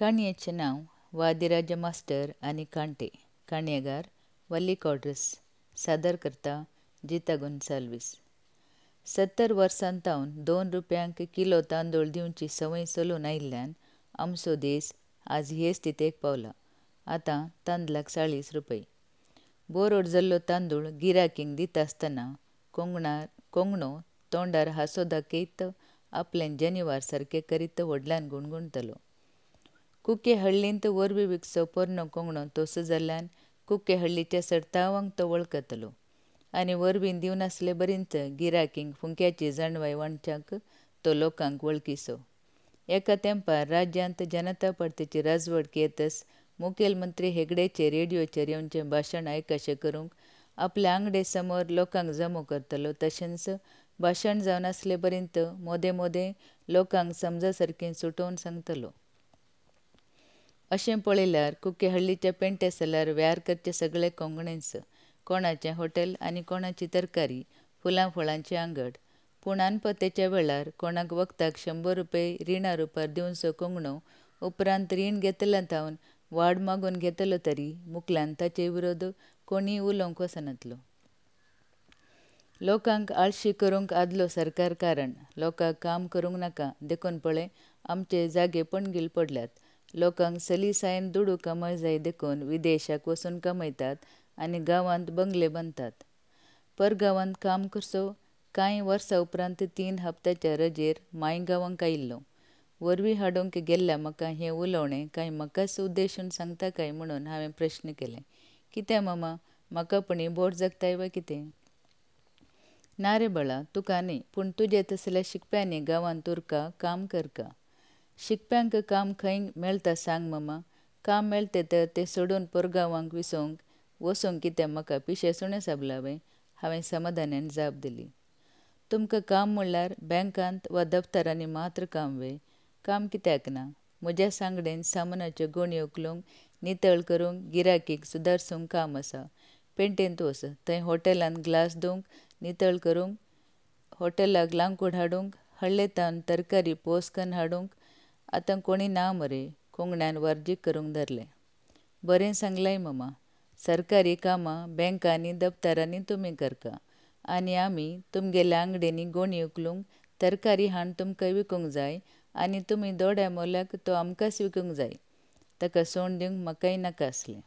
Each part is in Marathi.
काणयेचें नाव वादिराज मास्टर आणि कांटे काणयेगार वल्ली कॉड्रस सादर करता जिता साल्वीस सत्तर वर्सां दोन रुपयांक किलो तांदूळ दिवची संवय चलून आयिल्ल्यान आमचो देस आज हे स्थितीक पावला आतां तांदलाक चाळीस रुपये बोरोड जल्लो तांदूळ गिराकींग दिता आसतना कोंगणार कोंगणो तोंडार हांसो दाखयत आपलें जनिवार सारकें करीत व्हडल्यान गुणगुणतलो कुके हळ्ळींत वरवीं विकसोवपर नकोंगणो तोस जाल्ल्यान कुके हळ्ळीच्या सरतावांक तो वळखतलो आनी वरवीं दिवनासले बरींच गिराकींक फुंक्याची जाणवाय वणच्याक तो लोकांक वळखीसो एका तेंपार राज्यांत जनता पार्टीची राजवट केतस मुखेलमंत्री हेगडेचे रेडिओचेर येवनचें भाशण आयकशें करूंक आपल्या आंगडे समोर लोकांक जमो करतलो तशेंच भाशण जावन आसले पर्यंत मोदें मोदें लोकांक समजा सारकें सुटोवन सांगतलो अशें पळयल्यार कुके सल्यार व्यार करचे सगळे कोंगणेंस कोणाचें हॉटेल आनी कोणाची तरकारी फुलां फळांची आंगड पूण पतेच्या वेळार कोणाक वखदाक शंबर रुपये रिणा रुपार दिवनसो कोंगणो उपरांत रीण घेतलो थावन वाड मागून घेतलो तरी मुखल्यान ताचे विरोध कोणी उलोवंक वसनातलो लोकांक आळशी करूंक आदलो सरकार कारण लोकांक काम करूंक नाका देखून पळय आमचे जागे पणगील पडल्यात लोकांक सलिसायन दुडू कमय जाय देखून विदेशाक वचून कमयतात आनी गांवांत बंगले बांदतात परगांवांत काम करचो कांय वर्सां उपरांत तीन हप्त्याच्या रजेर गांवांक आयिल्लो वरवीं हाडूंक गेल्ल्या म्हाका हें उलोवणें कांय म्हाकाच उद्देशून सांगता काय म्हणून हांवें प्रश्न केले कित्या मामा म्हाका पुणी बोट जगताय वा कितें ना रे बळा तुका न्ही पूण तुजें तसल्या शिकप्यांनी गांवांत उरका काम करका शिकप्यांक काम खंय मेळटा सांग मम्मा काम मेळटा तर ते सोडून पोरगांवांक विसोंक वसोंक कितें म्हाका पिशे सुणें साबलावें हांवें समाधानान जाप दिली तुमकां काम म्हणल्यार बँकांत वा दफ्तरांनी मात्र काम वे काम कित्याक ना म्हज्या सांगडेन सामानाच्यो गुण्यो उखलूंक नितळ करूंक गिरायकीक सुदारसूंक काम आसा पेंटेंत वच थंय हॉटेलांत ग्लास दिवंक नितळ करूंक हॉटेलाक लांकूड हाडूंक तान तरकारी पोसकन हाडूंक आतां कोणी ना मरे कोंगण्यान वर्जीक करूंक धरलें बरें सांगलाय ममा सरकारी कामां बँकांनी दप्तरांनी तुमी करता आनी आमी तुमगेल्या आंगडेनी गोणी उखलूंक तरकारी हाण तुमकां विकूंक जाय आनी तुमी दोड्या मोल्याक तो आमकांच विकूंक जाय ताका सोंड दिवंक म्हाकाय नाका आसलें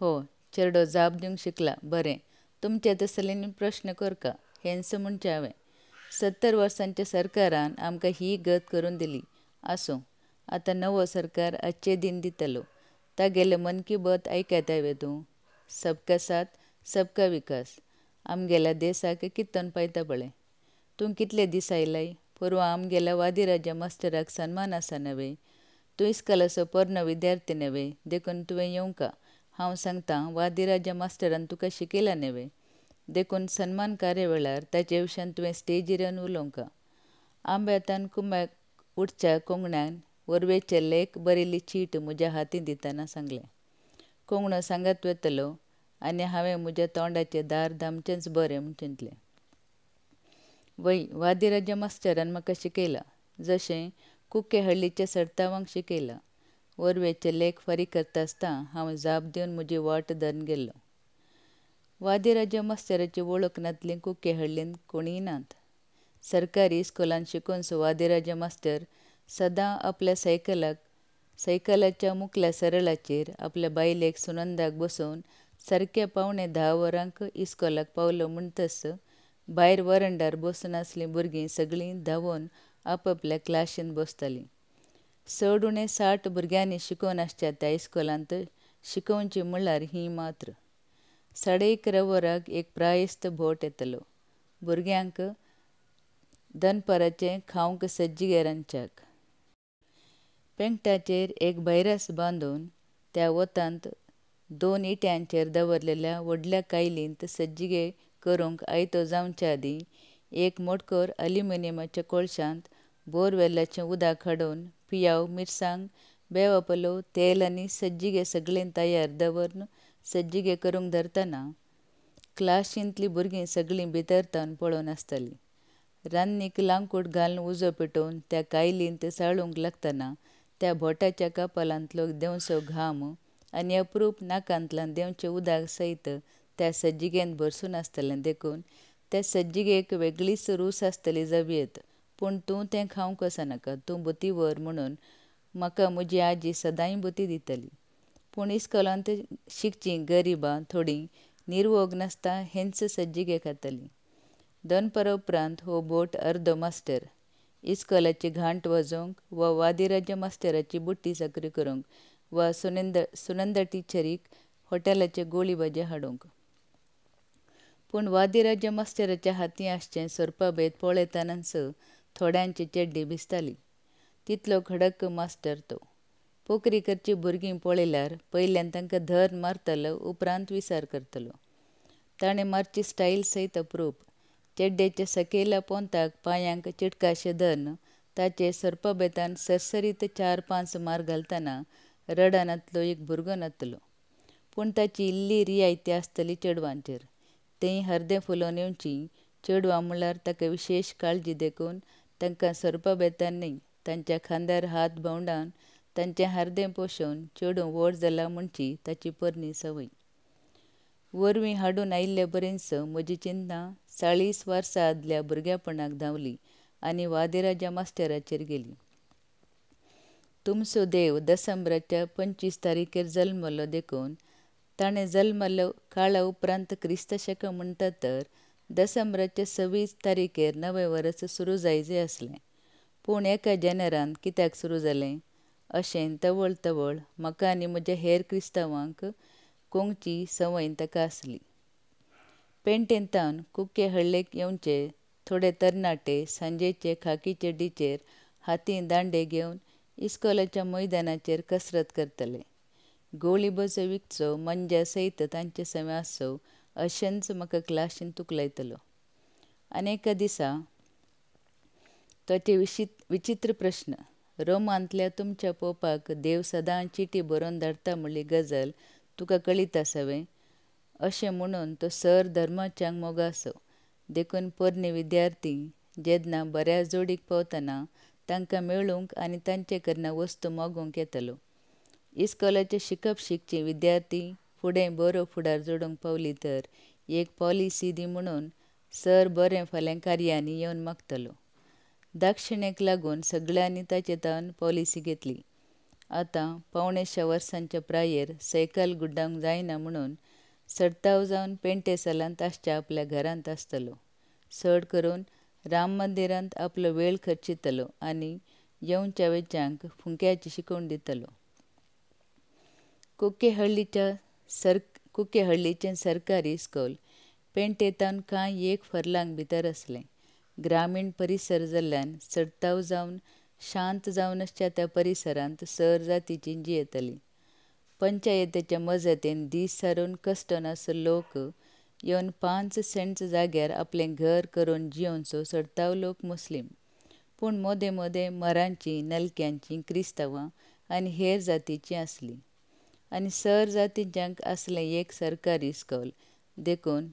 हो चेडो जाप दिवंक शिकला बरें तुमच्या तसलेनी प्रश्न करका हेंस म्हणचें हांवें सत्तर वर्सांच्या सरकारान आमकां ही गत करून दिली आसूं आतां नवो सरकार आजचे दिन दितलो तागेलें मन की बात आयकता वे तूं सबका साथ सबका विकास आमगेल्या देसाक कितन पायता पळय तूं कितले दीस आयलाय परवां आमगेल्या वादी राजा मास्टराक सन्मान आसा नवे तूं इस्कॉलाचो पर्ण विद्यार्थी नवे देखून तुवें येवंका हांव सांगता वादी राजा मास्टरान तुका शिकयला नव्हे देखून सन्मान कार्यवेळार ताचे विशयान तुवें स्टेजीर उलोवंक आंब्यातान आतान कुंभाक उठच्या कोंगणान वरवेचे लेख बरयल्ली चीट म्हज्या हातीन दिताना सांगलें कोंगणो सांगत वेतलो आनी हांवें म्हज्या तोंडाचे दार धामचेंच बरें म्हूण चिंतलें वय वादिराज्या मास्टरान म्हाका शिकयलां जशें कुके हळ्ळीच्या सरतावांक शिकयलां वरवेचे लेख फारीक करता आसतना हांव जाप दिवन म्हजी वाट धरून गेल्लो वादेराजे मास्तराची ओळख नातली कुके हळली कोणी नात सरकारी शिकून शिकूनसो वादेराजे मास्तर सदां आपल्या सायकलाक सायकलाच्या मुखल्या सरळाचेर आपल्या बायलेक सुनंदाक बसोवन सारके पावणे धा वरांक इस्कोलाक पावलो म्हणतस भायर वरंडार बसून आसलीं भुरगीं सगळीं धांवून आपआपल्या क्लाशीन बसतालीं चड उणें साठ भुरग्यांनी शिकोवन आसच्या त्या इस्कॉलांत शिकोवची म्हणल्यार ही मात्र सडेक वराक एक प्रायस्त भोट येतलो भुरग्यांक दनपाराचें खावंक सज्ज रांदच्याक पेंगटाचेर एक भैरस बांदून त्या वतांत दोन इट्यांचेर दवरलेल्या व्हडल्या कायलींत सज्जिगे करूंक आयतो जावचे आदीं एक मोटकोर अल्युमिनियमाच्या कोळशांत बोरवेलाचें उदक काडून पियाव मिरसांग बेवपलो तेल आनी सज्जिगे सगळे तयार दवरून सज्जिगे करूंक धरतना क्लाशींतलीं भुरगीं सगळीं भितरतावन पळोवन आसतालीं रान्नीक लांकूट घालून उजो पेटोवन त्या कायलींत साळूंक लागतना त्या भोट्याच्या कपालांतलो देंवचो घाम आनी अप्रूप नाकांतल्यान देंवचें उदक सयत त्या सज्जिगेन भरसून आसतलें देखून त्या सज्जिगेक वेगळीच रूस आसतली पण पूण तूं तें खावंक नाका तूं बुती व्हर म्हणून म्हाका म्हजी आजी सदांय बुती दितली पूण इस्कॉलांत शिकचीं गरिबां थोडीं निर्वोग नासता हेंच सज्जिके खातालीं दनपरा उपरांत हो बोट अर्दो मास्टर इस्कॉलाची घांट वाजोवंक वा वादिराज्य मास्टराची बुट्टी साकरी करूंक वा सुनंद सुनंदा टिचरीक हॉटेलाचे गोळीबाजी हाडूंक पूण वादिराज्य मास्टराच्या हाती आसचें सोरपाभेद पळयतानाच थोड्यांची चेड्डी भिजताली तितलो खडक मास्टर तो करची भुरगीं पळयल्यार पयल्यान तांकां धर मारतलो उपरांत विचार करतलो ताणें मारची स्टायल सयत अप्रूप चेड्डेच्या सकयल्या पोंताक पांयांक चिटकाशें धरन सरपा बेतान सरसरीत चार पांच मार घालतना रडानांतलो एक भुरगो नातलो पूण ताची इल्ली रियायती आसतली चेडवांचेर तें हरदें फुलोवन येवची चेडवां म्हळ्यार ताका विशेश काळजी देखून तांकां बेतांनी तांच्या खांद्यार हात भोंवडावन तांचें हार्दें पोशोवन चेडूं व्हड जालां म्हणची ताची पोरणी सवय वरवीं हाडून आयिल्ले बरेंस म्हजी चिंता चाळीस वर्सां आदल्या भुरग्यापणाक धांवलीं आनी वादेराजा मास्टराचेर गेली तुमचो देव दसंबराच्या पंचवीस तारखेर जल्मलो देखून ताणें जल्मलो काळा उपरांत क्रिस्त शक म्हणटा तर दसंबराच्या सव्वीस तारखेर नवें वर्स सुरू जायचें आसलें पूण एका जॅनरान कित्याक सुरू जालें अशें तवळ तवळ म्हाका आनी म्हज्या हेर क्रिस्तांवांक कोंगची संवय ताका आसली पेंटेंतावन कुके हळ्ळेक येवचे थोडे तरणाटे सांजेचे खाकी चेडीचेर हातीन दांडे घेवन इस्कॉलाच्या मैदानाचेर कसरत करतले गोळी बसो विकचो मंजा सयत तांचे समेळ आसचो अशेंच म्हाका क्लासीन तुकलायतलो अनेक दिसा तोचे विचित्र प्रश्न रोमांतल्या तुमच्या पोपाक देव सदां चिटी बरोवन धाडटा म्हणली गजल तुका कळीत आसावे अशें म्हणून तो सर धर्माच्यांक मोगासो देखून पोरणे विद्यार्थी जेदना बऱ्या जोडीक पावतना तांकां मेळूंक आनी तांचे करना वस्तू मोगूंक येतलो इस्कॉलाचे शिकप शिकचे विद्यार्थी फुडें बरो फुडार जोडूंक पावली तर एक पॉलिसी दी म्हणून सर बरें फाल्यां कार्यांनी येवन मागतलो दाक्षिणेक लागून सगळ्यांनी ताचे तावन पॉलिसी घेतली आता पावणेशा वर्सांच्या प्रायेर सायकल गुड्डावंक जायना म्हणून सडताव जावन पेंटेसालांत आसच्या आपल्या घरांत आसतलो चड करून राम मंदिरांत आपलो वेळ खर्चितलो आनी येवच्या वेच्यांक फुंक्याची शिकवण दितलो हळ्ळीच्या सर कुकेहळ्ळीचें सरकारी स्कूल पेंटेतान कांय एक फरलांग भितर आसलें ग्रामीण परिसर जाल्ल्यान सडताव जावन शांत जावन आसच्या त्या परिसरांत सर जातीची जिण पंचायतीच्या मजतीन दीस सारून कश्ट लोक येवन पांच सेंट जाग्यार आपले घर करून जियोनचो सर्ताव लोक मुस्लीम पूण मोदे मोदे मरांची नलक्यांची क्रिस्तावां आनी हेर जातीची असली आनी सर जातीच्यांक असले एक सरकारी स्कॉल देखून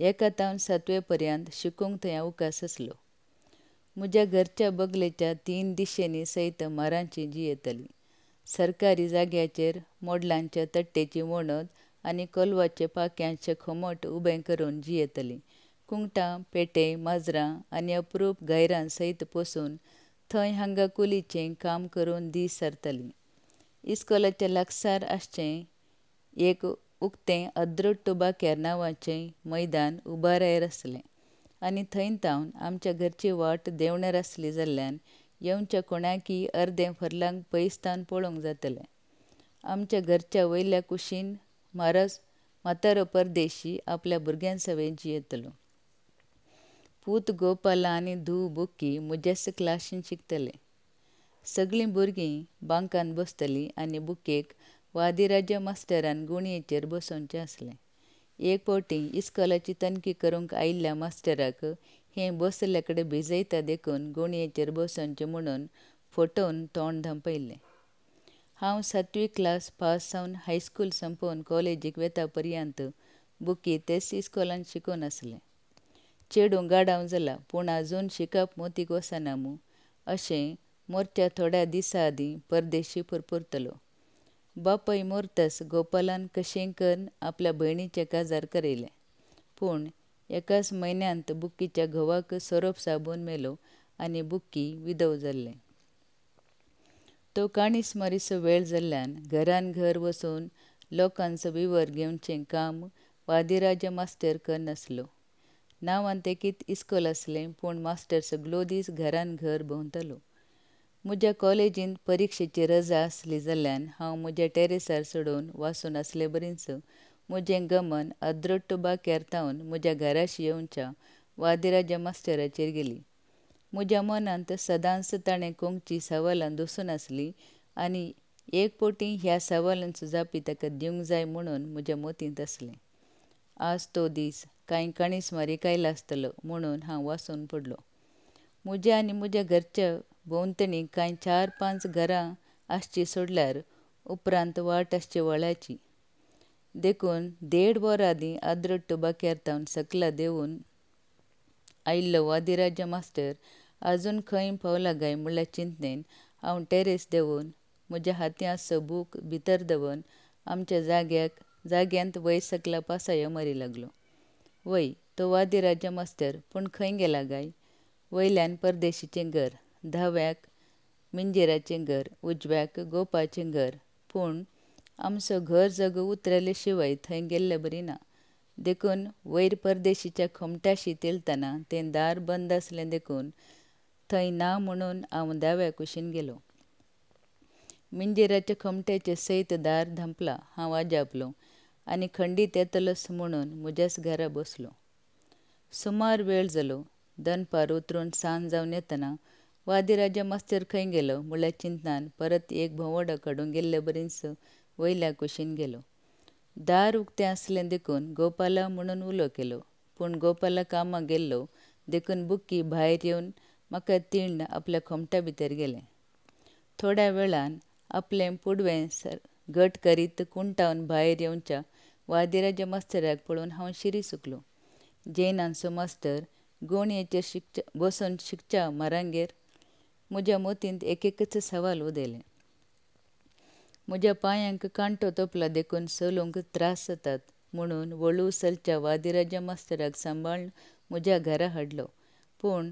सातवे सातवेपर्यंत शिकूंक थंय अवकाश आसलो म्हज्या घरच्या बगलेच्या तीन दिशेंनी सैत मरांची जी येतली सरकारी जाग्याचेर मोडलांच्या तट्टेची वणद आनी कोलवाचे पाक्यांचे खोमट उबें करून जी येतली कुंगटां पेटे माजरां आनी अप्रूप गायरां सैत पोसून थंय हांगा कुलीचें काम करून दीस सरतलीं इस्कॉलाच्या लागसार आसचें एक उक्तें अद्रोट केरनावाचें मैदान उबारायर आसलें आनी थंय थावन आमच्या घरची वाट देवणार आसली जाल्ल्यान येवच्या कोणाकी अर्दें फरलांक पयस थावन पळोवंक जातलें आमच्या घरच्या वयल्या कुशीन म्हारस म्हातारो परदेशी आपल्या भुरग्यां सवेजी येतलो पूत गोपाला आनी धू बुक्की म्हज्याच क्लासीन शिकतले सगळीं भुरगीं बांकान बसतलीं आनी बुकेक वादिराज्य मास्टरान गुणयेचेर बसोवचें आसलें एक फावटी इस्कॉलाची तनकी करूंक आयिल्ल्या मास्टराक हें बसले कडेन भिजयता देखून गुणयेचेर बसोवचें म्हणून फटोवन तोंड धांपयलें हांव सातवी क्लास पास जावन हायस्कूल संपोवन कॉलेजीक वेता पर्यंत बुकी तेच इस्कोलान शिकून आसलें चेडूं गाडाव जालां पूण आजून शिकप मोतीक वसना मू अशें मोरच्या थोड्या दिसा आदीं परदेशी पुरपुरतलो बापय मोर्तस गोपालान कशें आपल्या भयणीचे काजार करयलें पूण एकाच म्हयन्यांत बुक्कीच्या घोवाक सोरोप साबून मेलो आनी बुक्की विधव जाल्लें तो काणीस मारीसो वेळ जाल्ल्यान घरान घर वचून लोकांचो विवर घेवचें काम वादिराजा मास्टर करनासलो नांवान तेकीत इस्कोल आसलें पूण मास्टर सगलो दीस घरान घर भोंवतालो म्हज्या कॉलेजीन परिक्षेची रजा आसली जाल्ल्यान हांव म्हज्या टॅरेसार सोडून वासून आसले बरींच म्हजें गमन अद्रट्ट बाक्यार थावन म्हज्या घराशी येवच्या वादिराजा मास्टराचेर गेली म्हज्या मनांत सदांच ताणें कोंकची सवालां दोसून आसली आनी एक पोटी ह्या सवालांचो जापी ताका दिवंक जाय म्हणून म्हज्या मतींत आसलें आज तो दीस कांय काणी मारी आयला आसतलो म्हणून हांव वासून पडलो म्हज्या आनी म्हज्या घरच्या भोंवतणी कांय चार पांच घरां आसची सोडल्यार उपरांत वाट आसची वळ्याची देखून देड वर आदीं टुबाक्यार तावन सकला देवून आयिल्लो वादिराजा मास्टर आजून खंय पावला गाय म्हणल्या चिंतनेन हांव टेरेस देंवून म्हज्या हातयांत सबूक भितर दवरून आमच्या जाग्याक जाग्यांत वय सकला पासायो मारी लागलो वय तो वादिराजा मास्टर पूण खंय गेला गाय वयल्यान परदेशीचें घर धाव्याक मिंजेराचें घर उजव्याक गोपाचें घर पूण आमचो घर जग उतरले शिवाय थंय गेल्ले बरी ना देखून वयर परदेशीच्या खमट्याशी तेलतना तें दार बंद आसलें देखून थंय ना म्हणून हांव दाव्या कुशीन गेलो मिंजेराच्या खमट्याचें सैत दार धांपलां हांव आजापलो आनी खंडीत येतलोस म्हणून म्हज्याच घरा बसलो सुमार वेळ जालो दनपार उतरून सांज जावन येतना वादीराजा मास्तर खंय गेलो म्हळ्यार चिंतनान परत एक भोंवडो काडून गेल्ले बरींच वयल्या कुशीन गेलो दार उक्तें आसलें देखून गोपाला म्हणून उलो केलो पूण गोपाला कामाक गेल्लो देखून बुक्की भायर येवन म्हाका तिण आपल्या खोमट्या भितर गेलें थोड्या वेळान आपलें पुडवें सर घट करीत कुंटावन भायर येवच्या वादिराजा मास्तराक पळोवन हांव शिरी सुकलो जैनांचो मास्तर गोणयेचेर शिकच्या बसून शिकच्या मारांगेर म्हज्या एक एकच सवाल उदेले म्हज्या पायांक कांटो तोपला देखून चलूंक त्रास जातात म्हणून वळू सलच्या वादिराज्या मास्तराक सांबाळून म्हज्या घरा हाडलो पूण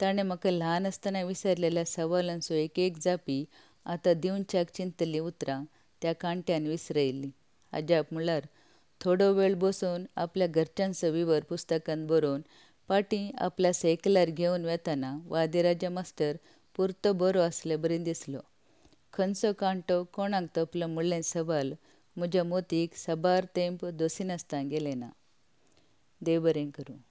ताणें म्हाका ल्हान आसतना विसरलेल्या सवालांचो एक एक जापी आतां दिवच्याक चिंतली उतरां त्या कांट्यान विसरयल्लीं अजाप म्हणल्यार थोडो वेळ बसून आपल्या घरच्यान विवर पुस्तकांत बरोवन पाटी आपल्या सायकलार घेवन वेतना वादिराजे मास्तर पुरतो बरो असले बरें दिसलो खंयचो कांटो कोणाक तोपलो म्हणलें सवाल म्हज्या मोतीक सबार तेंप नासता गेलें ना देव बरें करूं